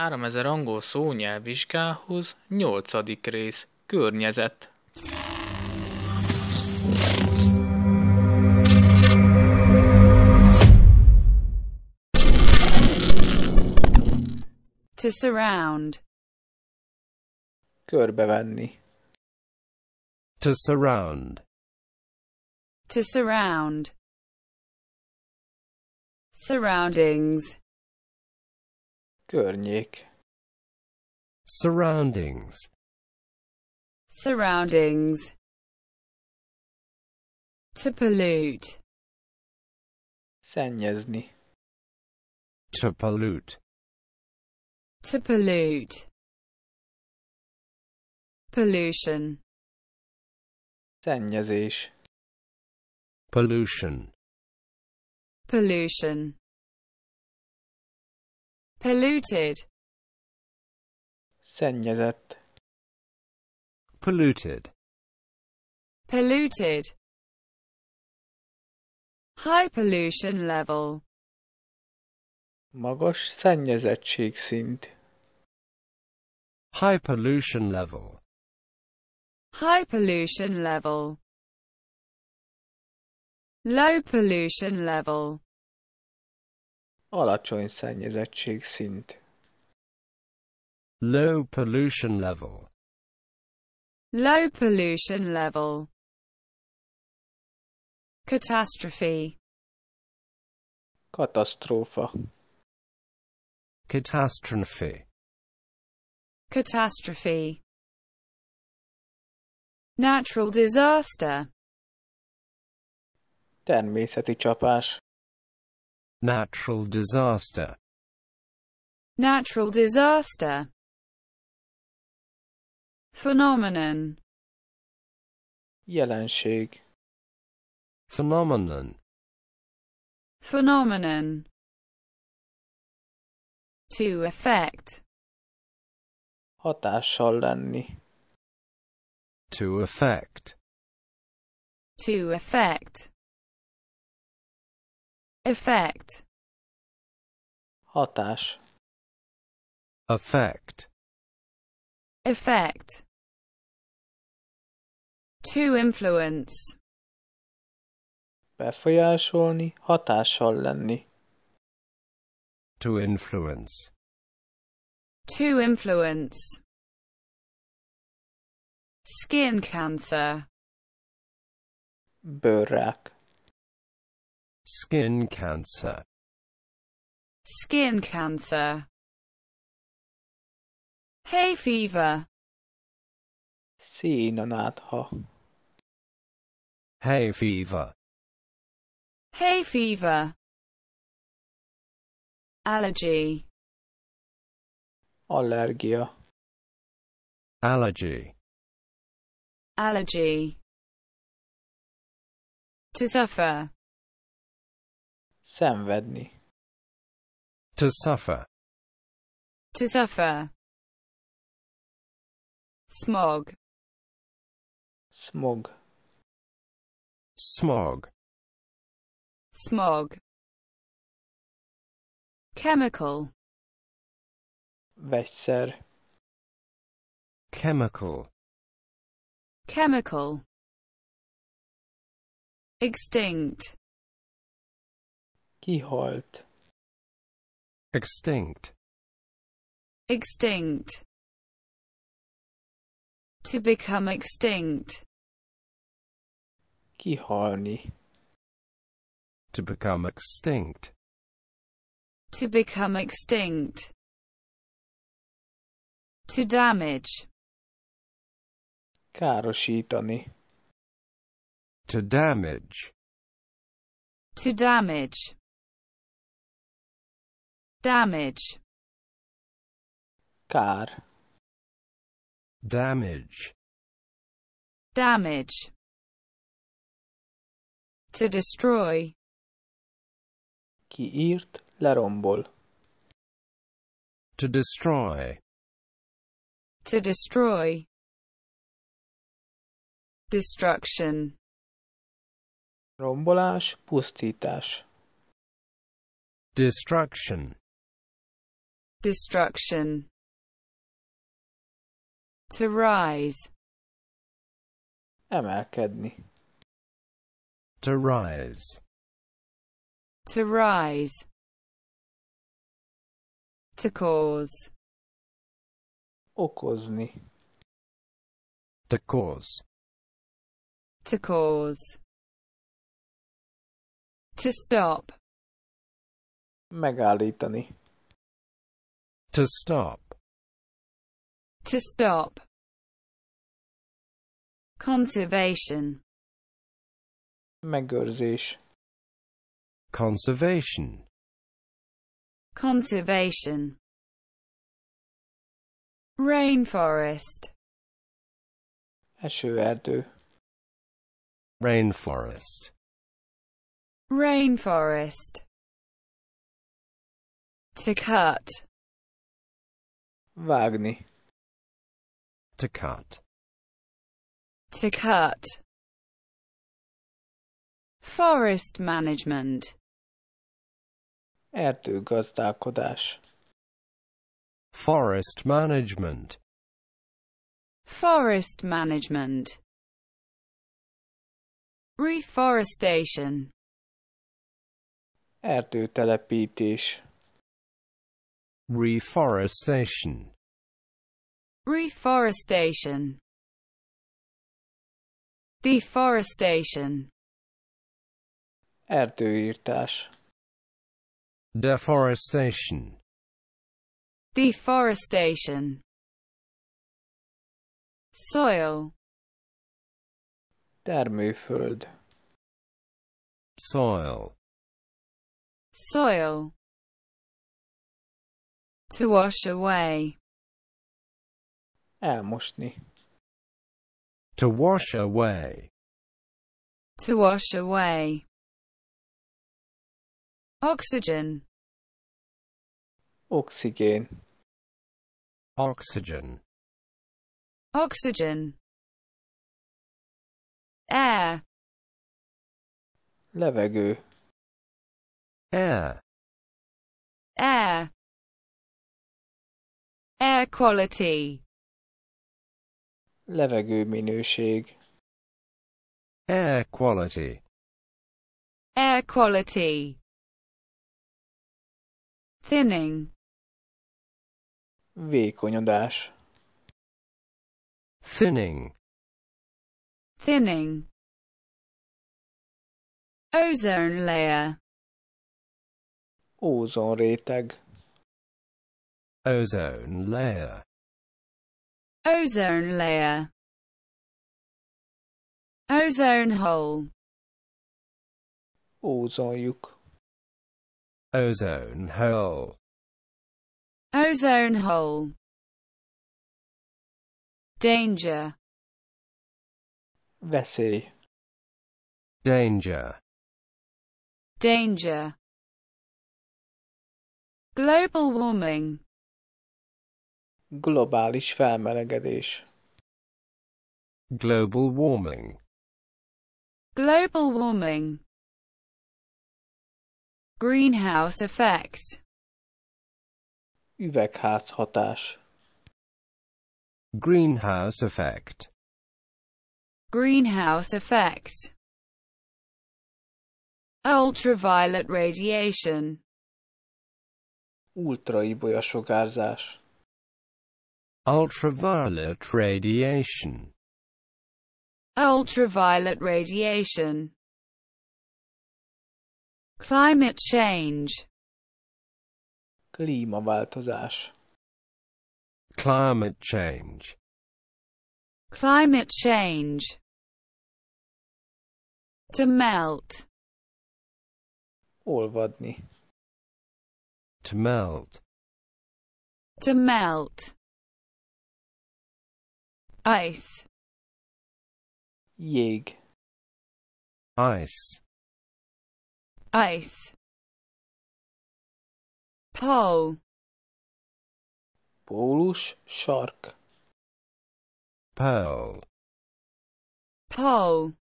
3000 angol szónyelvvizsgához 8. rész. Környezet. To surround. Körbevenni. To surround. To surround. Surroundings. Környék. Surroundings. Surroundings. To pollute. Szennyezni. To pollute. To pollute. Pollution. Szennyezés. Pollution. Pollution polluted szennyezett polluted polluted high pollution level magas szennyezettség szint high pollution level high pollution level low pollution level Alacsony szennyezettség szint. Low pollution level. Low pollution level. Catastrophe. Katasztrófa. Catastrophe. Catastrophe. Natural disaster. Természeti csapás. Natural disaster. Natural disaster. Phenomenon. Jelenség. Phenomenon. Phenomenon. To affect. Hatással lenni. To affect. To affect. Effect. Hatás. Effect. Effect. To influence. Befolyásolni, hatással lenni. To influence. To influence. Skin cancer. Bőrrák skin cancer skin cancer hay fever színanátha hay fever hay fever allergy allergia allergy allergy to suffer szenvedni to suffer to suffer smog smog smog smog chemical vegyszer chemical chemical extinct Kihalt. Extinct. Extinct. To become extinct. Kihalni. To become extinct. To become extinct. To damage. Károsítani. To damage. To damage damage car damage damage to destroy kiirt la rombol to destroy to destroy destruction Rombolash pusztítás destruction destruction to rise emelkedni to rise to rise to cause okozni to cause to cause to stop megállítani to stop. To stop. Conservation. Megőrzés. Conservation. Conservation. Rainforest. Esőerdő. Rainforest. Rainforest. To cut. Vágni. To cut. To cut. Forest management. Erdőgazdálkodás. Forest management. Forest management. Reforestation. Erdőtelepítés reforestation reforestation deforestation erdőírtás deforestation deforestation soil termőföld soil soil to wash away. Elmosni. To wash away. To wash away. Oxygen. Oxygen. Oxygen. Oxygen. Air. Levegő. Air. Air. Air quality. Levegő minőség. Air quality. Air quality. Thinning. Vékonyodás. Thinning. Thinning. Ozone layer. Ózonréteg. ozone layer ozone layer ozone hole ózonlyuk ozone hole ozone hole danger veszély danger danger global warming Globális felmelegedés. Global warming. Global warming. Greenhouse effect. Üvegházhatás. Greenhouse effect. Greenhouse effect. Ultraviolet radiation. Ultraibolya sugárzás. Ultraviolet radiation. Ultraviolet radiation. Climate change. Klímaváltozás. Climate change. Climate change. To melt. Olvadni. To melt. To melt. Ice. Yig. Ice. Ice. Pole. Polish shark. Pearl. Pole.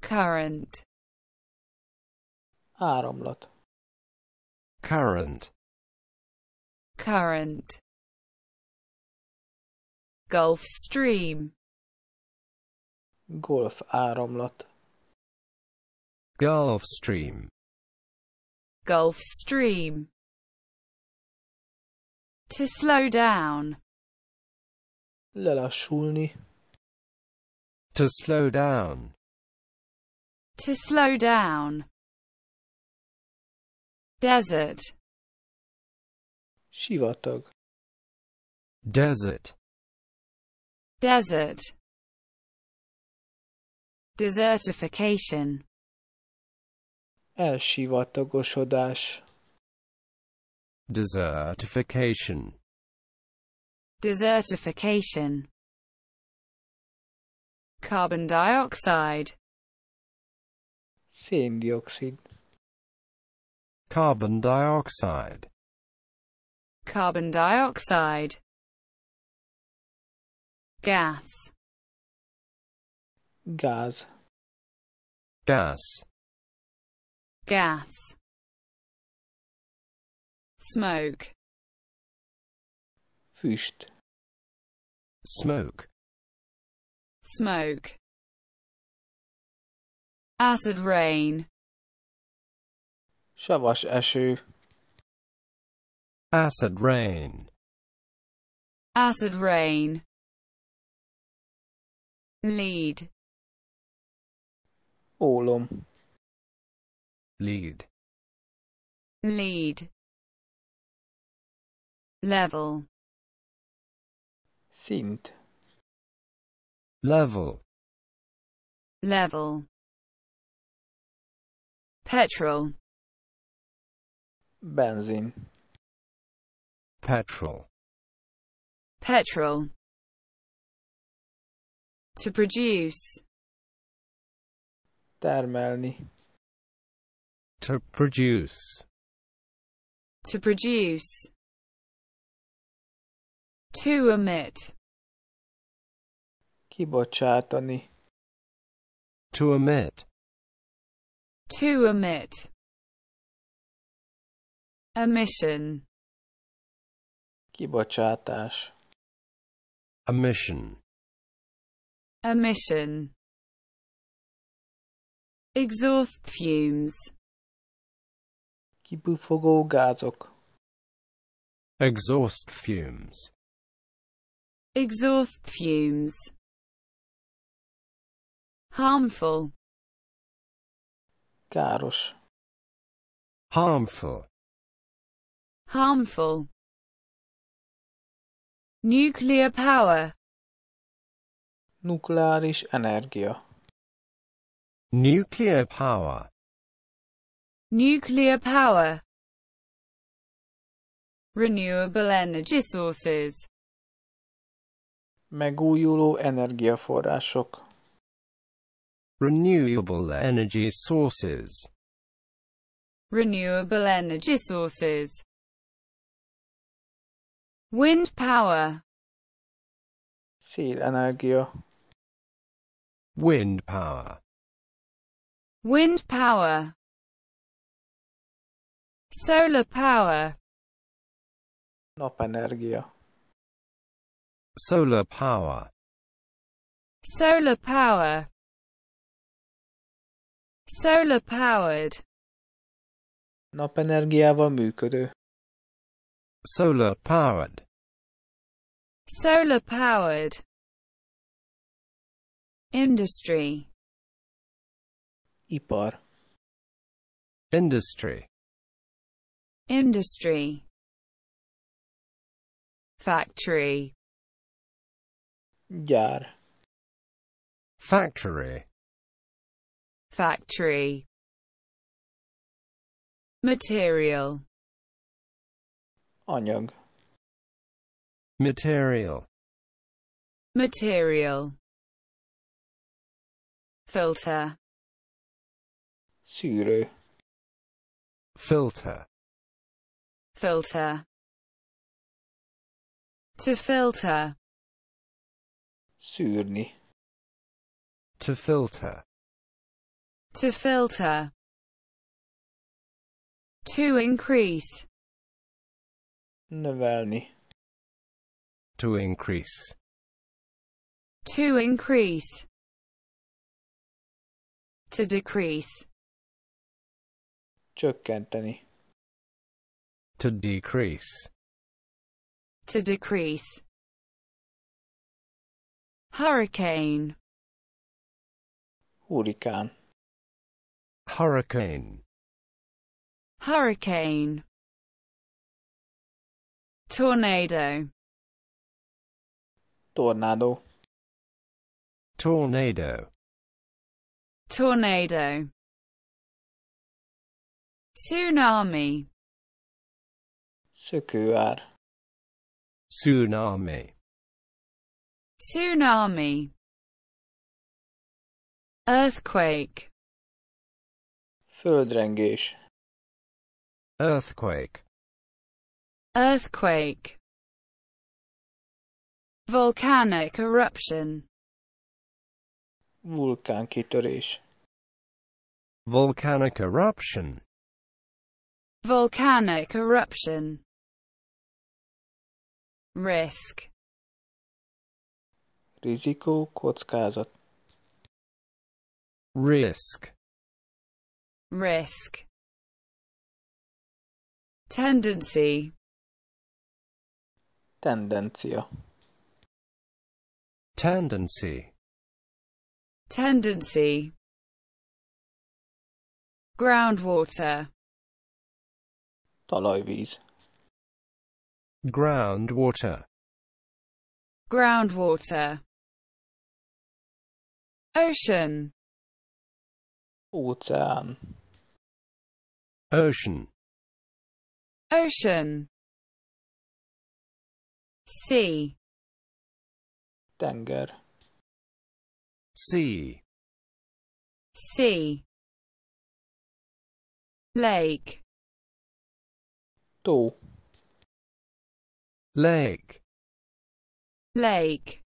Current. Áramlat. Current. Current. Gulf Stream Golf áramlat Gulf Stream Gulf Stream To slow down Lelassulni To slow down To slow down Desert Sivatag Desert Desert Desertification Elsivatagosodás Desertification Desertification Carbon dioxide Széndioxid Carbon dioxide Carbon dioxide gas gas gas gas smoke füst smoke smoke acid rain savas eső acid rain acid rain lead oğlum lead lead level Sint. level level petrol benzin petrol petrol to produce. Termelni. To produce. To produce. To emit. Kibocsátani. To emit. To emit. Emission. Kibocsátás. Emission emission, exhaust fumes, gázok, exhaust fumes, exhaust fumes, harmful, káros, harmful, harmful, nuclear power, Nukleáris energia. Nuclear power. Nuclear power. Renewable energy sources. Megújuló energiaforrások. Renewable energy sources. Renewable energy sources. Wind power. Szélenergia. Wind power. Wind power. Solar power. Napenergia. Solar power. Solar power. Solar powered. Napenergiával működő. Solar powered. Solar powered industry ipar industry industry factory jar factory factory material anyag material material filter Suru. Filter. Filter. To filter. To filter. To filter. To increase. Navalny. To increase. To increase to decrease csökkenteni to decrease to decrease hurricane hurricane hurricane hurricane tornado tornado tornado tornado tsunami sykyär tsunami tsunami earthquake földrengés earthquake earthquake volcanic eruption vulkánkitörés Volcanic eruption Volcanic eruption Risk Risiko kockázat Risk Risk Tendency Tendencia Tendency Tendency groundwater Talovis. groundwater groundwater ocean Ocean. Ocean. Ocean. Sea. Tenger. Sea. Sea lake to lake lake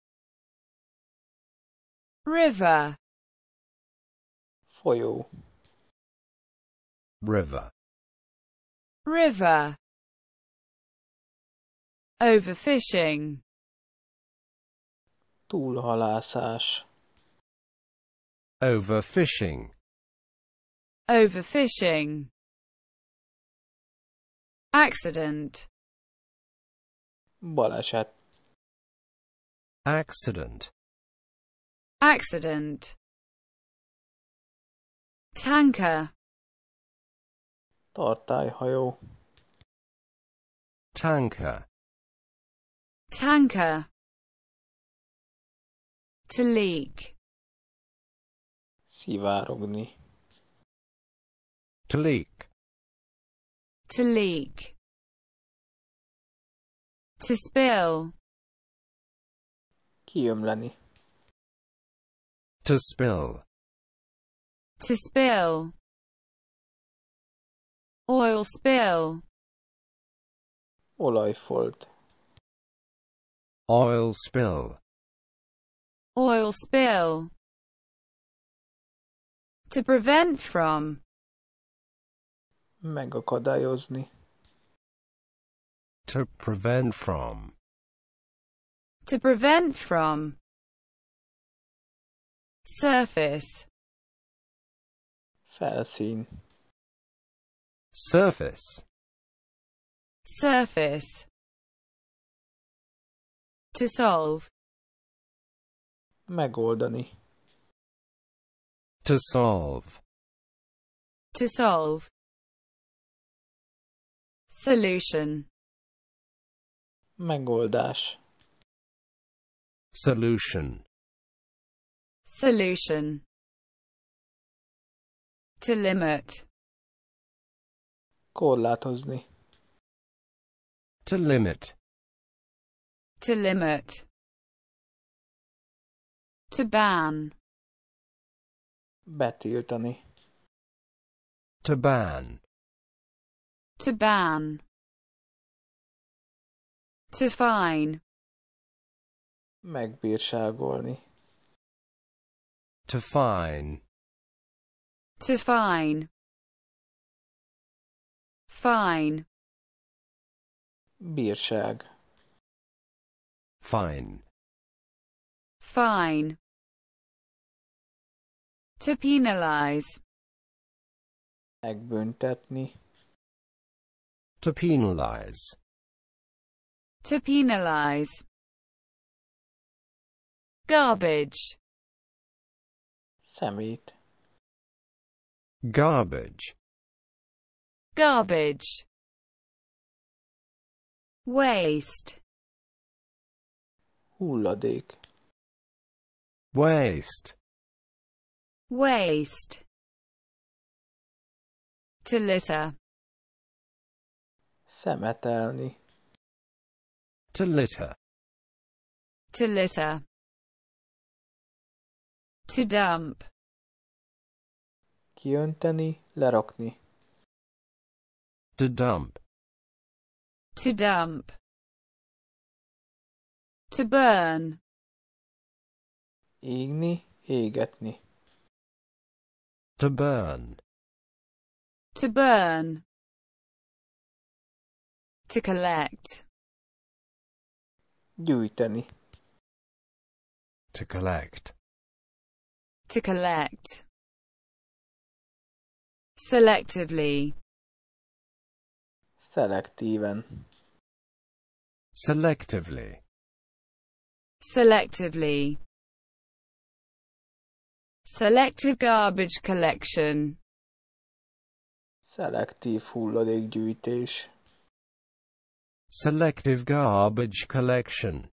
river foil river river overfishing túlhalászás overfishing overfishing Accident. Baleset. Accident. Accident. Tanker. Tartályhajó. Tanker. Tanker. To leak. Szivárogni. To leak to leak, to spill, to spill, to spill, oil spill, olajfolt, oil spill, oil spill, to prevent from, megakadályozni to prevent from to prevent from surface felszín surface surface to solve megoldani to solve to solve Solution. Megoldás. Solution. Solution. To limit. Korlátozni. To limit. To limit. To ban. Betiltani. To ban to ban, to fine, megbírságolni, to fine, to fine, fine, bírság, fine, fine, to penalize, megbüntetni, to penalize. To penalize. Garbage. Szemét. Garbage. Garbage. Waste. Hulladék. Waste. Waste. To litter. Szemetelni. To litter. To litter. To dump. Kiönteni, lerakni. To dump. To dump. To burn. Égni, égetni. To burn. To burn. To collect. Gyűjteni. To collect. To collect. Selectively. Selectíven. Selectively. Selectively. Selective garbage collection. Szelektív hulladékgyűjtés. Selective garbage collection.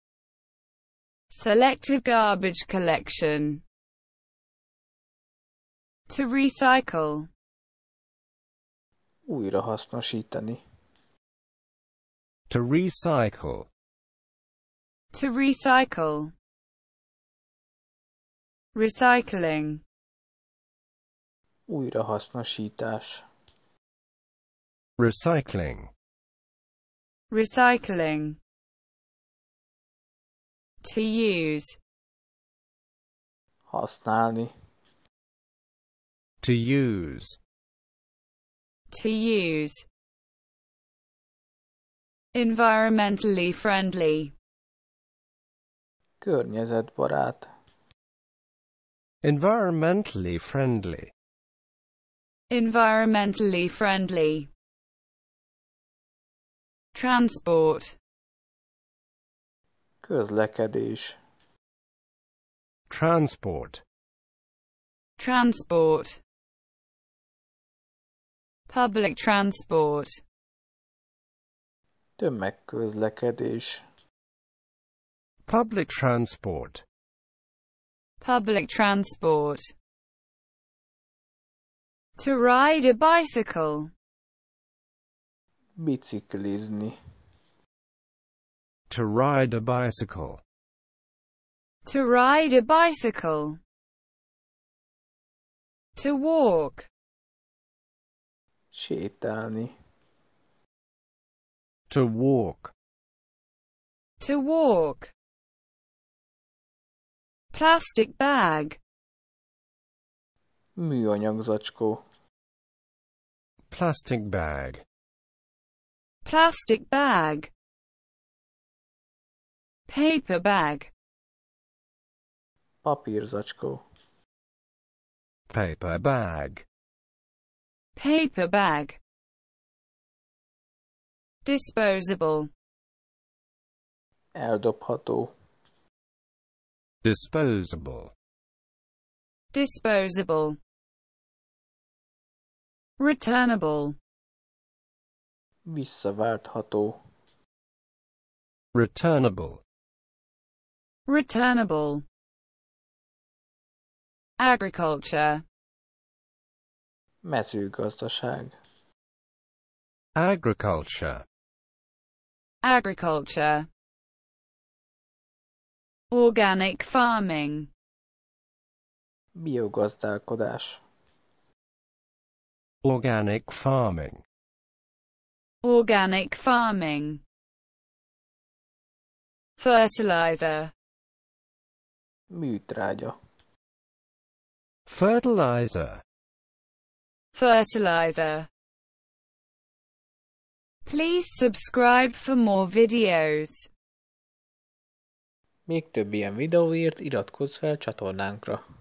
Selective garbage collection. To recycle. Újrahasznosítani. To recycle. To recycle. Recycling. Újrahasznosítás. Recycling recycling, to use, használni, to use, to use, environmentally friendly, környezetbarát, environmentally friendly, environmentally friendly Transport. Közlekedés. Transport. Transport. Public transport. Tömegközlekedés. Public transport. Public transport. To ride a bicycle. Biciklizni. To ride a bicycle. To ride a bicycle. To walk. Sétálni. To walk. To walk. Plastic bag. Műanyag zacskó. Plastic bag plastic bag, paper bag, papírzacskó, paper bag, paper bag, disposable, eldobható, disposable, disposable, returnable, Visszaváltható. Returnable. Returnable. Agriculture. Mezőgazdaság. Agriculture. Agriculture. Organic farming. Biogazdálkodás. Organic farming organic farming, fertilizer, műtrágya, fertilizer, fertilizer. Please subscribe for more videos. Még több ilyen videóért iratkozz fel csatornánkra.